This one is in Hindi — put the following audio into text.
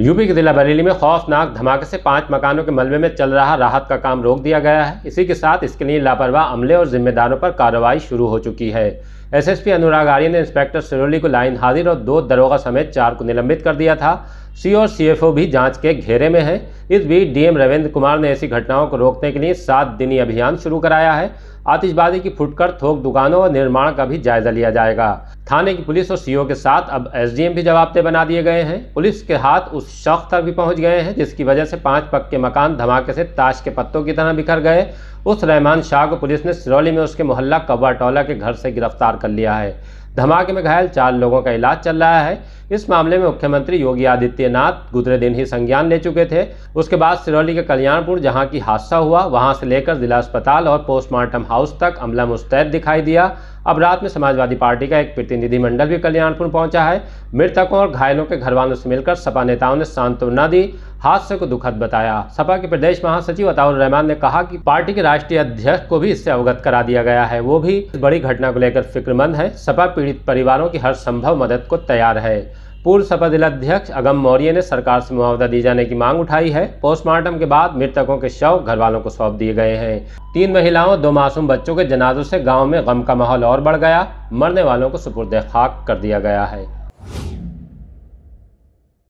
यूपी के जिला बरेली में खौफनाक धमाके से पांच मकानों के मलबे में चल रहा राहत का काम रोक दिया गया है इसी के साथ इसके लिए लापरवाह अमले और जिम्मेदारों पर कार्रवाई शुरू हो चुकी है एसएसपी अनुराग आर्य ने इंस्पेक्टर सिरोली को लाइन हाजिर और दो दरोगा समेत चार को निलंबित कर दिया था सी और सीएफओ भी जांच के घेरे में हैं इस बीच डीएम रविंद्र कुमार ने ऐसी घटनाओं को रोकने के लिए सात दिनी अभियान शुरू कराया है आतिशबाजी की फुटकर थोक दुकानों और निर्माण का भी जायजा लिया जाएगा थाने की पुलिस और सीओ के साथ अब एसडीएम भी जवाबदेह बना दिए गए हैं पुलिस के हाथ उस शख्स तक भी पहुंच गए हैं जिसकी वजह से पांच पक्के मकान धमाके से ताश के पत्तों की तरह बिखर गए उस रहमान शाह को पुलिस ने सिरौली में उसके मोहल्ला कब्बाटौला के घर से गिरफ्तार कर लिया है धमाके में घायल चार लोगों का इलाज चल रहा है इस मामले में मुख्यमंत्री योगी आदित्यनाथ गुजरे दिन ही संज्ञान ले चुके थे उसके बाद सिरौली के कल्याणपुर जहां की हादसा हुआ वहां से लेकर जिला अस्पताल और पोस्टमार्टम हाउस तक अमला मुस्तैद दिखाई दिया अब रात में समाजवादी पार्टी का एक प्रतिनिधिमंडल भी कल्याणपुर पहुंचा है मृतकों और घायलों के घर वालों से मिलकर सपा नेताओं ने सांत्वना दी हादसे को दुखद बताया सपा के प्रदेश महासचिव अताउर रहमान ने कहा कि पार्टी के राष्ट्रीय अध्यक्ष को भी इससे अवगत करा दिया गया है वो भी इस बड़ी घटना को लेकर फिक्रमंद है सपा पीड़ित परिवारों की हर संभव मदद को तैयार है पूर्व सपा जिलाध्यक्ष अगम मौर्य ने सरकार से मुआवजा दी जाने की मांग उठाई है पोस्टमार्टम के बाद मृतकों के शव घर वालों को सौंप दिए गए हैं तीन महिलाओं दो मासूम बच्चों के जनाजों से गांव में गम का माहौल और बढ़ गया मरने वालों को सुपुर्द खाक कर दिया गया है